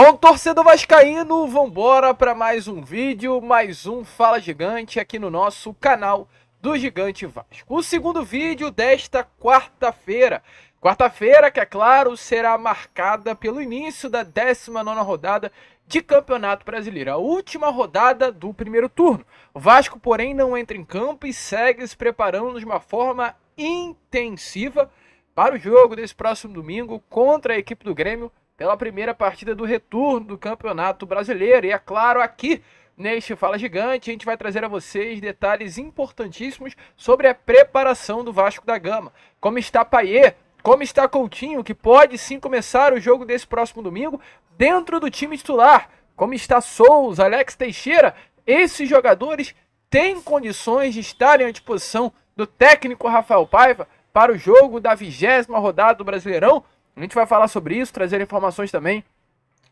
Bom, torcedor vascaíno, vambora para mais um vídeo, mais um Fala Gigante aqui no nosso canal do Gigante Vasco. O segundo vídeo desta quarta-feira. Quarta-feira que, é claro, será marcada pelo início da 19ª rodada de Campeonato Brasileiro, a última rodada do primeiro turno. O Vasco, porém, não entra em campo e segue se preparando de uma forma intensiva para o jogo desse próximo domingo contra a equipe do Grêmio pela primeira partida do retorno do Campeonato Brasileiro. E é claro, aqui neste Fala Gigante, a gente vai trazer a vocês detalhes importantíssimos sobre a preparação do Vasco da Gama. Como está Paier, como está Coutinho, que pode sim começar o jogo desse próximo domingo dentro do time titular. Como está Souza, Alex Teixeira, esses jogadores têm condições de estarem à disposição do técnico Rafael Paiva para o jogo da vigésima rodada do Brasileirão a gente vai falar sobre isso, trazer informações também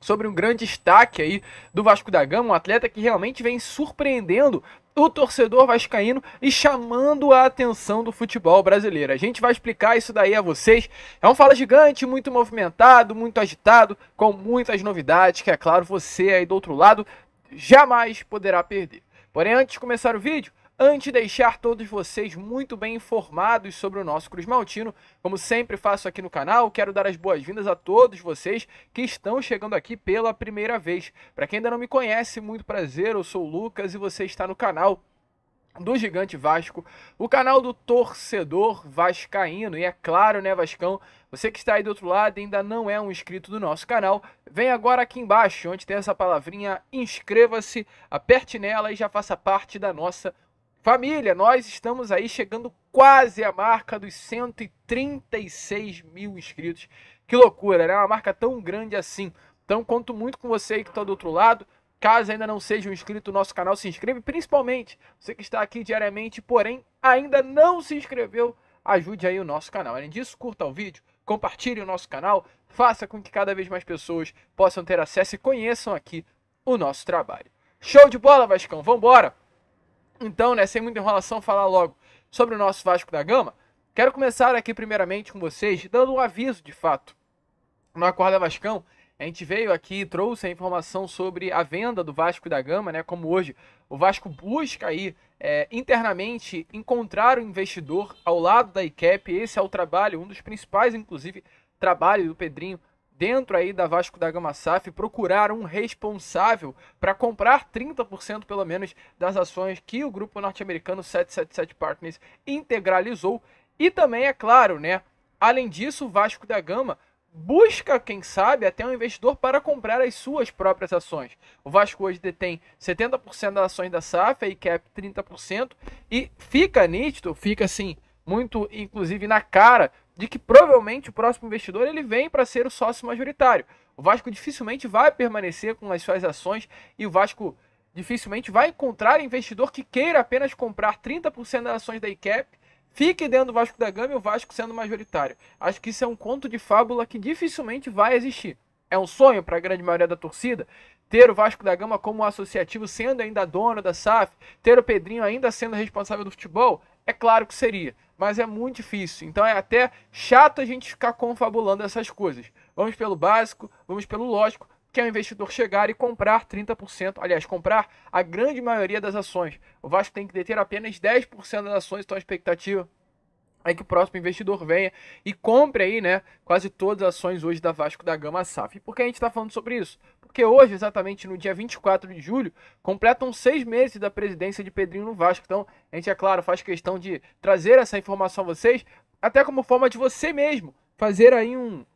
sobre um grande destaque aí do Vasco da Gama, um atleta que realmente vem surpreendendo o torcedor vascaíno e chamando a atenção do futebol brasileiro. A gente vai explicar isso daí a vocês. É um fala gigante, muito movimentado, muito agitado, com muitas novidades que é claro você aí do outro lado jamais poderá perder. Porém, antes de começar o vídeo, Antes de deixar todos vocês muito bem informados sobre o nosso Cruz Maltino, como sempre faço aqui no canal, quero dar as boas-vindas a todos vocês que estão chegando aqui pela primeira vez. Para quem ainda não me conhece, muito prazer, eu sou o Lucas e você está no canal do Gigante Vasco, o canal do torcedor vascaíno. E é claro, né, Vascão, você que está aí do outro lado e ainda não é um inscrito do nosso canal, vem agora aqui embaixo, onde tem essa palavrinha inscreva-se, aperte nela e já faça parte da nossa Família, nós estamos aí chegando quase à marca dos 136 mil inscritos. Que loucura, né? É uma marca tão grande assim. Então, conto muito com você aí que está do outro lado. Caso ainda não seja um inscrito no nosso canal, se inscreve. Principalmente você que está aqui diariamente, porém ainda não se inscreveu, ajude aí o nosso canal. Além disso, curta o vídeo, compartilhe o nosso canal, faça com que cada vez mais pessoas possam ter acesso e conheçam aqui o nosso trabalho. Show de bola, Vascão! Vambora! Então, né, sem muita enrolação, falar logo sobre o nosso Vasco da Gama. Quero começar aqui primeiramente com vocês, dando um aviso de fato. No Acorda Vascão, a gente veio aqui e trouxe a informação sobre a venda do Vasco da Gama, né? Como hoje o Vasco busca aí é, internamente encontrar o um investidor ao lado da ICAP. Esse é o trabalho, um dos principais, inclusive, trabalho do Pedrinho dentro aí da Vasco da Gama SAF procurar um responsável para comprar 30% pelo menos das ações que o grupo norte-americano 777 Partners integralizou. E também, é claro, né? Além disso, o Vasco da Gama busca, quem sabe, até um investidor para comprar as suas próprias ações. O Vasco hoje detém 70% das ações da SAF, a ICAP 30%, e fica nítido, fica assim, muito inclusive na cara de que provavelmente o próximo investidor ele vem para ser o sócio majoritário. O Vasco dificilmente vai permanecer com as suas ações e o Vasco dificilmente vai encontrar investidor que queira apenas comprar 30% das ações da ICAP, fique dentro do Vasco da Gama e o Vasco sendo majoritário. Acho que isso é um conto de fábula que dificilmente vai existir. É um sonho para a grande maioria da torcida ter o Vasco da Gama como associativo, sendo ainda dono da SAF, ter o Pedrinho ainda sendo responsável do futebol? É claro que seria mas é muito difícil. Então é até chato a gente ficar confabulando essas coisas. Vamos pelo básico, vamos pelo lógico, que é o investidor chegar e comprar 30%, aliás, comprar a grande maioria das ações. O Vasco tem que deter apenas 10% das ações, então a expectativa é que o próximo investidor venha e compre aí, né, quase todas as ações hoje da Vasco da Gama SAF. E por que a gente está falando sobre isso? porque hoje, exatamente no dia 24 de julho, completam seis meses da presidência de Pedrinho no Vasco. Então, a gente, é claro, faz questão de trazer essa informação a vocês, até como forma de você mesmo fazer aí um.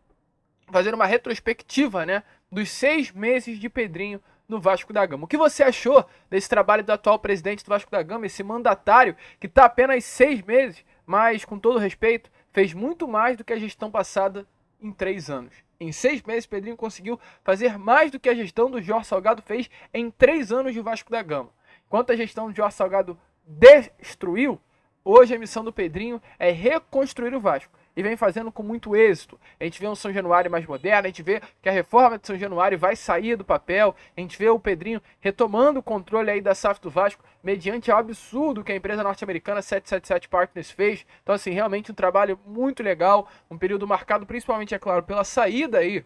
fazer uma retrospectiva, né? Dos seis meses de Pedrinho no Vasco da Gama. O que você achou desse trabalho do atual presidente do Vasco da Gama, esse mandatário que está apenas seis meses, mas com todo respeito, fez muito mais do que a gestão passada em três anos? Em seis meses, Pedrinho conseguiu fazer mais do que a gestão do Jorge Salgado fez em três anos de Vasco da Gama. Enquanto a gestão do Jorge Salgado destruiu, hoje a missão do Pedrinho é reconstruir o Vasco e vem fazendo com muito êxito. A gente vê um São Januário mais moderno, a gente vê que a reforma de São Januário vai sair do papel, a gente vê o Pedrinho retomando o controle aí da SAF do Vasco, mediante o absurdo que a empresa norte-americana 777 Partners fez. Então, assim, realmente um trabalho muito legal, um período marcado principalmente, é claro, pela saída aí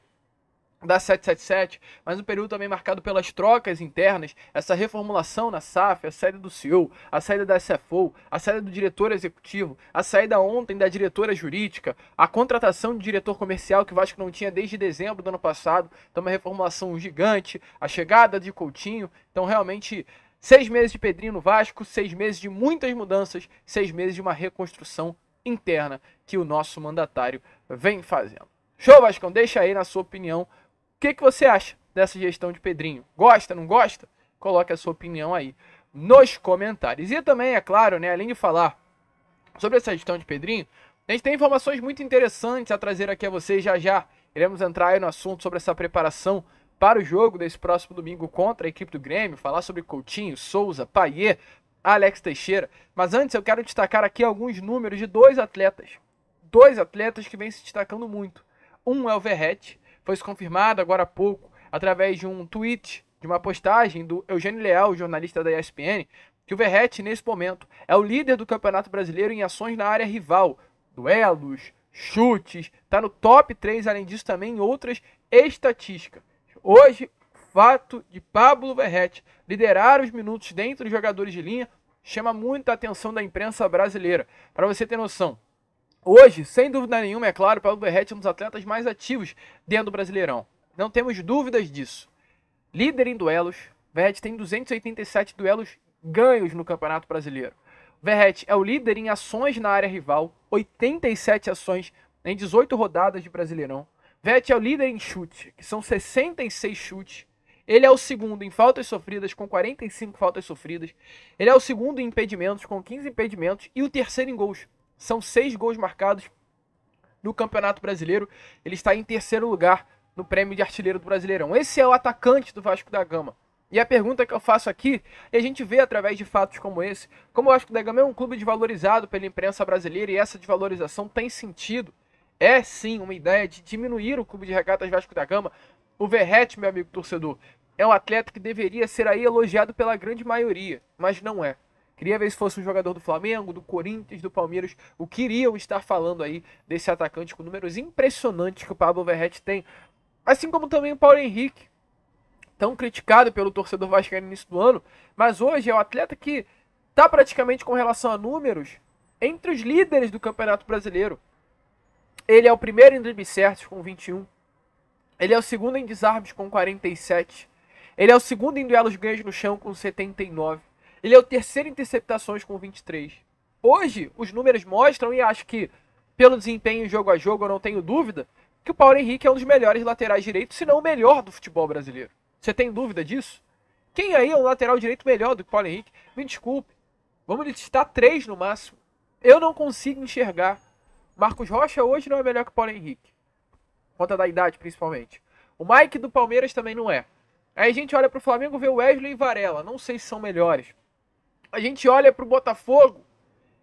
da 777, mas um período também marcado pelas trocas internas, essa reformulação na SAF, a saída do CEO, a saída da SFO, a saída do diretor executivo, a saída ontem da diretora jurídica, a contratação de diretor comercial que o Vasco não tinha desde dezembro do ano passado, então uma reformulação gigante, a chegada de Coutinho, então realmente seis meses de Pedrinho no Vasco, seis meses de muitas mudanças, seis meses de uma reconstrução interna que o nosso mandatário vem fazendo. Show, Vascão, deixa aí na sua opinião que, que você acha dessa gestão de Pedrinho? Gosta, não gosta? Coloque a sua opinião aí nos comentários. E também, é claro, né, além de falar sobre essa gestão de Pedrinho, a gente tem informações muito interessantes a trazer aqui a vocês já já. Iremos entrar no assunto sobre essa preparação para o jogo desse próximo domingo contra a equipe do Grêmio, falar sobre Coutinho, Souza, Paier, Alex Teixeira. Mas antes eu quero destacar aqui alguns números de dois atletas. Dois atletas que vêm se destacando muito. Um é o Verrete foi confirmado agora há pouco através de um tweet, de uma postagem do Eugênio Leal, jornalista da ESPN, que o Verrete, nesse momento, é o líder do Campeonato Brasileiro em ações na área rival, duelos, chutes, está no top 3, além disso também em outras estatísticas. Hoje, fato de Pablo Verrete liderar os minutos dentro dos jogadores de linha chama muita atenção da imprensa brasileira. Para você ter noção, hoje, sem dúvida nenhuma, é claro, Paulo Berretti é um dos atletas mais ativos dentro do Brasileirão. Não temos dúvidas disso. Líder em duelos, Verret tem 287 duelos ganhos no Campeonato Brasileiro. Verret é o líder em ações na área rival, 87 ações em 18 rodadas de Brasileirão. Verret é o líder em chute, que são 66 chutes. Ele é o segundo em faltas sofridas, com 45 faltas sofridas. Ele é o segundo em impedimentos, com 15 impedimentos. E o terceiro em gols, são seis gols marcados no Campeonato Brasileiro. Ele está em terceiro lugar no prêmio de artilheiro do Brasileirão. Esse é o atacante do Vasco da Gama. E a pergunta que eu faço aqui, e é, a gente vê através de fatos como esse, como o Vasco da Gama é um clube desvalorizado pela imprensa brasileira e essa desvalorização tem sentido. É sim uma ideia de diminuir o clube de regatas Vasco da Gama. O Verrete, meu amigo torcedor, é um atleta que deveria ser aí elogiado pela grande maioria, mas não é. Queria ver se fosse um jogador do Flamengo, do Corinthians, do Palmeiras, o que iriam estar falando aí desse atacante com números impressionantes que o Pablo Verret tem. Assim como também o Paulo Henrique, tão criticado pelo torcedor vascaíno no início do ano, mas hoje é o atleta que está praticamente com relação a números entre os líderes do Campeonato Brasileiro. Ele é o primeiro em dribles certos com 21. Ele é o segundo em desarmes com 47. Ele é o segundo em duelos ganhos no chão com 79. Ele é o terceiro em interceptações com 23. Hoje, os números mostram, e acho que pelo desempenho jogo a jogo, eu não tenho dúvida, que o Paulo Henrique é um dos melhores laterais direitos, se não o melhor do futebol brasileiro. Você tem dúvida disso? Quem aí é um lateral direito melhor do que o Paulo Henrique? Me desculpe. Vamos listar três no máximo. Eu não consigo enxergar. Marcos Rocha hoje não é melhor que o Paulo Henrique. Por conta da idade, principalmente. O Mike do Palmeiras também não é. Aí a gente olha para o Flamengo, vê o Wesley e Varela. Não sei se são melhores a gente olha para o Botafogo,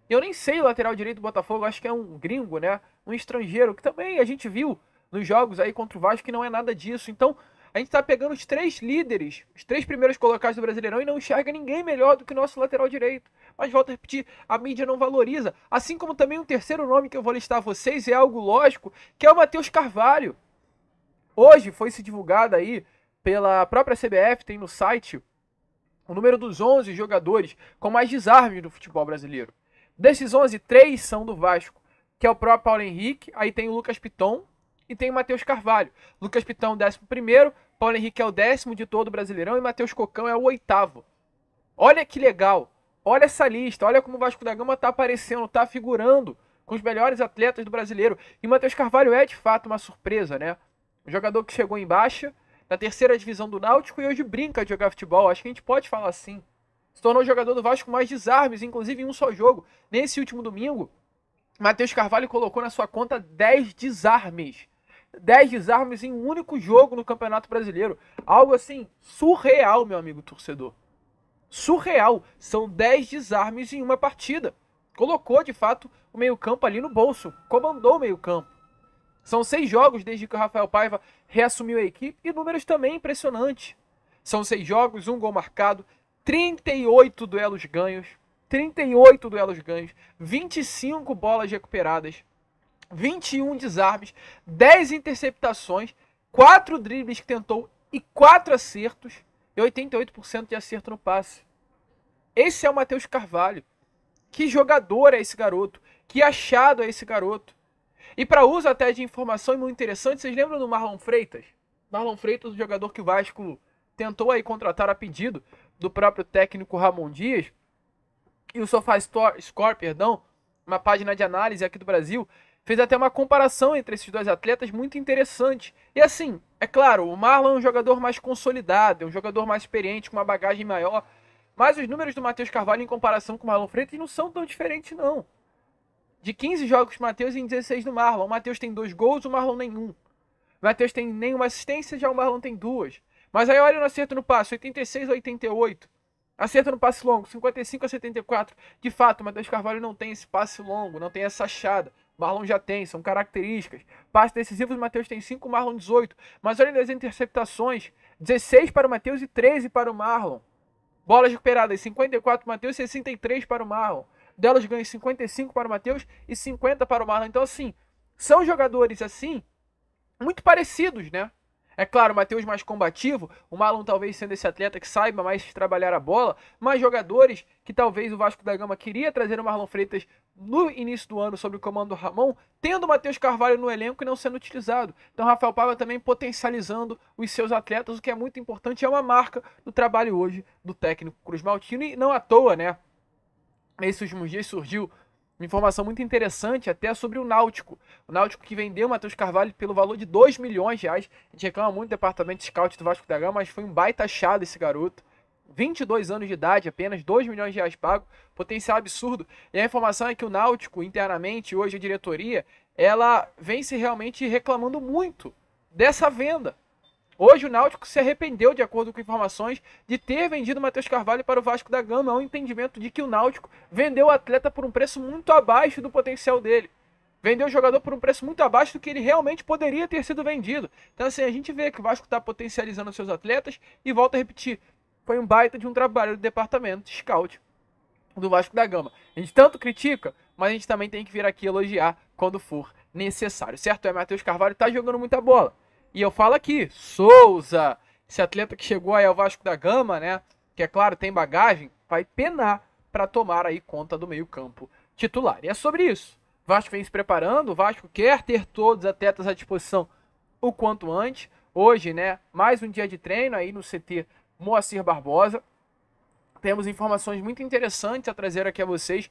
eu nem sei o lateral direito do Botafogo, acho que é um gringo, né? Um estrangeiro, que também a gente viu nos jogos aí contra o Vasco que não é nada disso. Então, a gente está pegando os três líderes, os três primeiros colocados do Brasileirão e não enxerga ninguém melhor do que o nosso lateral direito. Mas volto a repetir, a mídia não valoriza. Assim como também um terceiro nome que eu vou listar a vocês é algo lógico, que é o Matheus Carvalho. Hoje foi se divulgado aí pela própria CBF, tem no site o número dos 11 jogadores com mais desarmes do futebol brasileiro. Desses 11, três são do Vasco, que é o próprio Paulo Henrique, aí tem o Lucas Piton e tem o Matheus Carvalho. Lucas Piton, 11 Paulo Henrique é o décimo de todo o Brasileirão e Matheus Cocão é o oitavo. Olha que legal, olha essa lista, olha como o Vasco da Gama está aparecendo, está figurando com os melhores atletas do Brasileiro. E Matheus Carvalho é, de fato, uma surpresa, né? Um jogador que chegou em baixa, na terceira divisão do Náutico e hoje brinca de jogar futebol. Acho que a gente pode falar assim. Se tornou jogador do Vasco mais desarmes, inclusive em um só jogo. Nesse último domingo, Matheus Carvalho colocou na sua conta 10 desarmes. 10 desarmes em um único jogo no Campeonato Brasileiro. Algo assim surreal, meu amigo torcedor. Surreal. São 10 desarmes em uma partida. Colocou, de fato, o meio-campo ali no bolso. Comandou o meio-campo. São seis jogos desde que o Rafael Paiva reassumiu a equipe e números também impressionantes. São seis jogos, um gol marcado, 38 duelos ganhos, 38 duelos ganhos, 25 bolas recuperadas, 21 desarmes, 10 interceptações, 4 dribles que tentou e 4 acertos e 88% de acerto no passe. Esse é o Matheus Carvalho. Que jogador é esse garoto? Que achado é esse garoto? E para uso até de informação muito interessante, vocês lembram do Marlon Freitas? Marlon Freitas, o jogador que o Vasco tentou aí contratar a pedido do próprio técnico Ramon Dias. E o SofaScore, perdão, uma página de análise aqui do Brasil, fez até uma comparação entre esses dois atletas muito interessante. E assim, é claro, o Marlon é um jogador mais consolidado, é um jogador mais experiente, com uma bagagem maior. Mas os números do Matheus Carvalho em comparação com o Marlon Freitas não são tão diferentes, não de 15 jogos do Matheus em 16 do Marlon. O Matheus tem dois gols, o Marlon nenhum. O Matheus tem nenhuma assistência, já o Marlon tem duas. Mas aí olha no acerto no passo, 86 a 88. acerta no passe longo, 55 a 74. De fato, o Matheus Carvalho não tem esse passe longo, não tem essa achada. Marlon já tem, são características. Passe decisivo, o Matheus tem 5, o Marlon 18. Mas olha as interceptações, 16 para o Matheus e 13 para o Marlon. Bolas recuperadas, 54 para o Matheus e 63 para o Marlon delas ganha 55 para o Matheus e 50 para o Marlon. Então, assim, são jogadores assim, muito parecidos, né? É claro, o Matheus mais combativo, o Marlon talvez sendo esse atleta que saiba mais trabalhar a bola, mas jogadores que talvez o Vasco da Gama queria trazer o Marlon Freitas no início do ano sob o comando do Ramon, tendo o Matheus Carvalho no elenco e não sendo utilizado. Então Rafael Paiva também potencializando os seus atletas, o que é muito importante, é uma marca do trabalho hoje do técnico Cruz Maltino e não à toa, né? nesses últimos dias surgiu informação muito interessante até sobre o Náutico. O Náutico que vendeu o Matheus Carvalho pelo valor de 2 milhões de reais. A gente reclama muito do departamento de scout do Vasco da Gama, mas foi um baita achado esse garoto. 22 anos de idade, apenas 2 milhões de reais pago, potencial absurdo. E a informação é que o Náutico, internamente, hoje a diretoria, ela vem se realmente reclamando muito dessa venda. Hoje o Náutico se arrependeu, de acordo com informações, de ter vendido Matheus Carvalho para o Vasco da Gama. é um entendimento de que o Náutico vendeu o atleta por um preço muito abaixo do potencial dele. Vendeu o jogador por um preço muito abaixo do que ele realmente poderia ter sido vendido. Então, assim, a gente vê que o Vasco está potencializando seus atletas e volta a repetir. Foi um baita de um trabalho do departamento de scout do Vasco da Gama. A gente tanto critica, mas a gente também tem que vir aqui elogiar quando for necessário, certo? É, Matheus Carvalho está jogando muita bola. E eu falo aqui, Souza, esse atleta que chegou aí ao Vasco da Gama, né? Que é claro, tem bagagem, vai penar para tomar aí conta do meio-campo titular. E é sobre isso. O Vasco vem se preparando, o Vasco quer ter todos os atletas à disposição o quanto antes. Hoje, né, mais um dia de treino aí no CT Moacir Barbosa. Temos informações muito interessantes a trazer aqui a vocês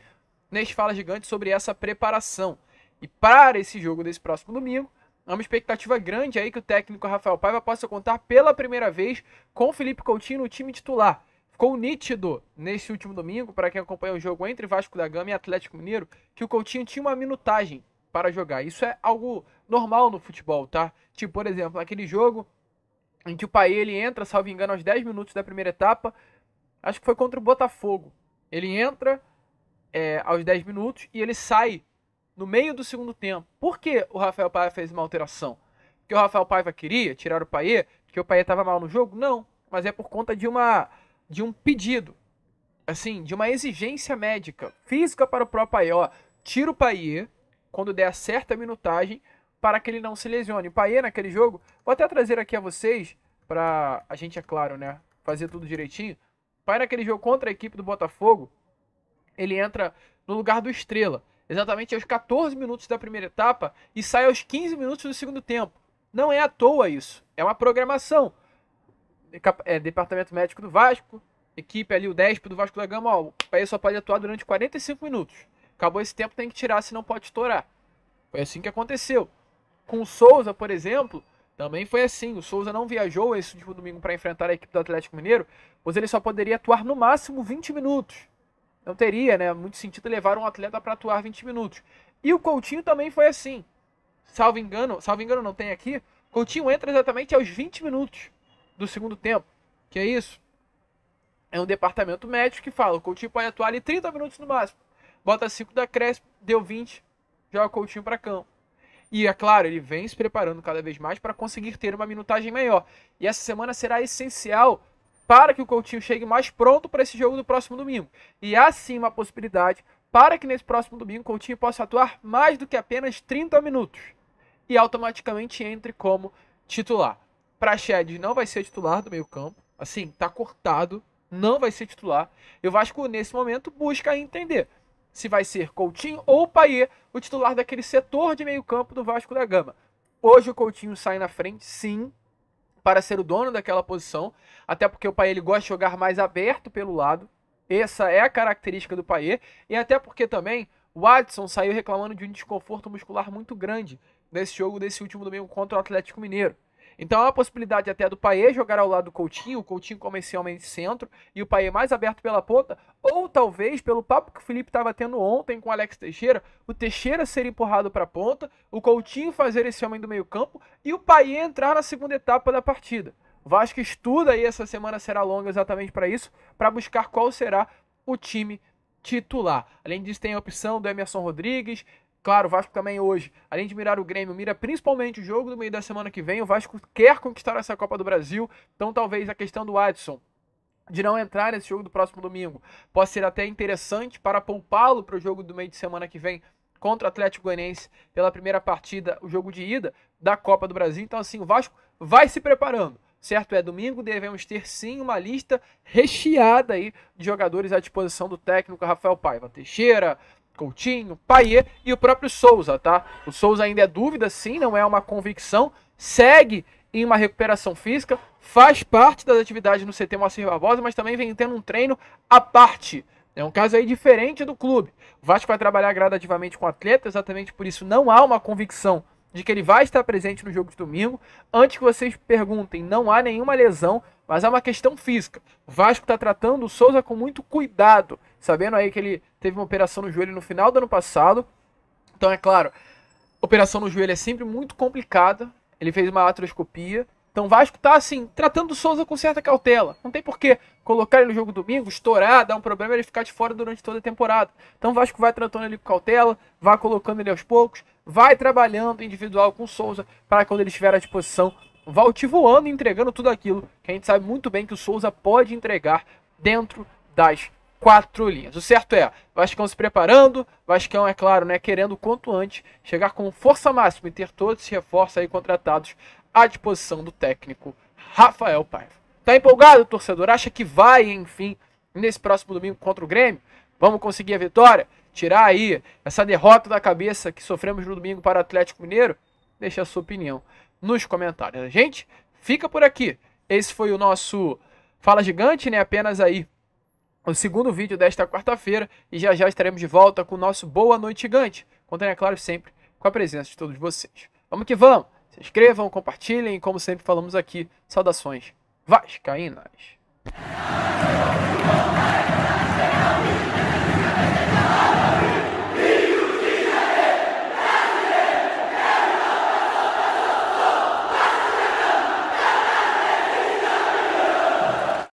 neste Fala Gigante sobre essa preparação. E para esse jogo desse próximo domingo, Há é uma expectativa grande aí que o técnico Rafael Paiva possa contar pela primeira vez com Felipe Coutinho no time titular. Ficou nítido neste último domingo, para quem acompanha o jogo entre Vasco da Gama e Atlético Mineiro, que o Coutinho tinha uma minutagem para jogar. Isso é algo normal no futebol, tá? Tipo, por exemplo, aquele jogo em que o Paê ele entra, salvo engano, aos 10 minutos da primeira etapa, acho que foi contra o Botafogo. Ele entra é, aos 10 minutos e ele sai no meio do segundo tempo. Por que o Rafael Paiva fez uma alteração? Porque o Rafael Paiva queria tirar o Paier, porque o Paier estava mal no jogo? Não, mas é por conta de uma de um pedido, assim, de uma exigência médica, física para o próprio Paier. Ó, tira o Paier quando der a certa minutagem para que ele não se lesione. O Paier naquele jogo, vou até trazer aqui a vocês para a gente é claro, né, fazer tudo direitinho. O Paier naquele jogo contra a equipe do Botafogo, ele entra no lugar do Estrela exatamente aos 14 minutos da primeira etapa e sai aos 15 minutos do segundo tempo. Não é à toa isso, é uma programação. É, é departamento médico do Vasco, equipe ali, o 10 do Vasco da Gama, ó, o só pode atuar durante 45 minutos. Acabou esse tempo, tem que tirar, senão pode estourar. Foi assim que aconteceu. Com o Souza, por exemplo, também foi assim. O Souza não viajou esse último domingo para enfrentar a equipe do Atlético Mineiro, pois ele só poderia atuar no máximo 20 minutos não teria né, muito sentido levar um atleta para atuar 20 minutos. E o Coutinho também foi assim. Salvo engano, salvo engano não tem aqui. Coutinho entra exatamente aos 20 minutos do segundo tempo. Que é isso? É um departamento médico que fala, o Coutinho pode atuar ali 30 minutos no máximo. Bota 5 da Crespo, deu 20, joga o Coutinho para campo. E é claro, ele vem se preparando cada vez mais para conseguir ter uma minutagem maior. E essa semana será essencial para que o Coutinho chegue mais pronto para esse jogo do próximo domingo. E há sim uma possibilidade para que nesse próximo domingo o Coutinho possa atuar mais do que apenas 30 minutos e automaticamente entre como titular. Shed não vai ser titular do meio-campo, assim, tá cortado, não vai ser titular. E o Vasco nesse momento busca entender se vai ser Coutinho ou Paier o titular daquele setor de meio-campo do Vasco da Gama. Hoje o Coutinho sai na frente, sim, para ser o dono daquela posição, até porque o Paier ele gosta de jogar mais aberto pelo lado. Essa é a característica do Paier e até porque também o Watson saiu reclamando de um desconforto muscular muito grande nesse jogo desse último domingo contra o Atlético Mineiro. Então há a possibilidade até do Paê jogar ao lado do Coutinho, o Coutinho comercialmente centro e o Paê mais aberto pela ponta, ou talvez pelo papo que o Felipe estava tendo ontem com o Alex Teixeira, o Teixeira ser empurrado para a ponta, o Coutinho fazer esse homem do meio-campo e o Paê entrar na segunda etapa da partida. O Vasco estuda aí essa semana será longa exatamente para isso, para buscar qual será o time titular. Além disso, tem a opção do Emerson Rodrigues, Claro, o Vasco também hoje, além de mirar o Grêmio, mira principalmente o jogo do meio da semana que vem. O Vasco quer conquistar essa Copa do Brasil, então talvez a questão do Adson de não entrar nesse jogo do próximo domingo possa ser até interessante para poupá-lo para o jogo do meio de semana que vem contra o Atlético Goianiense pela primeira partida, o jogo de ida da Copa do Brasil. Então assim, o Vasco vai se preparando. Certo é domingo, devemos ter sim uma lista recheada aí de jogadores à disposição do técnico Rafael Paiva. Teixeira, Coutinho, Paier e o próprio Souza, tá? O Souza ainda é dúvida, sim, não é uma convicção, segue em uma recuperação física, faz parte das atividades no CT Moacir Barbosa, mas também vem tendo um treino à parte. É um caso aí diferente do clube. O Vasco vai trabalhar gradativamente com o atleta, exatamente por isso não há uma convicção de que ele vai estar presente no jogo de domingo. Antes que vocês perguntem, não há nenhuma lesão mas é uma questão física. O Vasco está tratando o Souza com muito cuidado, sabendo aí que ele teve uma operação no joelho no final do ano passado. Então é claro, operação no joelho é sempre muito complicada. Ele fez uma atroscopia. Então o Vasco está assim, tratando o Souza com certa cautela. Não tem porquê colocar ele no jogo domingo, estourar, dar um problema ele ficar de fora durante toda a temporada. Então o Vasco vai tratando ele com cautela, vai colocando ele aos poucos, vai trabalhando individual com o Souza para quando ele estiver à disposição valtivoando e entregando tudo aquilo que a gente sabe muito bem que o Souza pode entregar dentro das quatro linhas. O certo é, Vascão se preparando, Vascão, é claro, né, querendo quanto antes chegar com força máxima e ter todos os reforços aí contratados à disposição do técnico Rafael Paiva. Tá empolgado, torcedor? Acha que vai, enfim, nesse próximo domingo contra o Grêmio? Vamos conseguir a vitória? Tirar aí essa derrota da cabeça que sofremos no domingo para o Atlético Mineiro? Deixa a sua opinião nos comentários. A gente fica por aqui. Esse foi o nosso Fala Gigante, né? Apenas aí o segundo vídeo desta quarta-feira e já já estaremos de volta com o nosso Boa Noite Gigante, contando, é claro, sempre com a presença de todos vocês. Vamos que vamos! Se inscrevam, compartilhem e, como sempre falamos aqui, saudações vascaínas!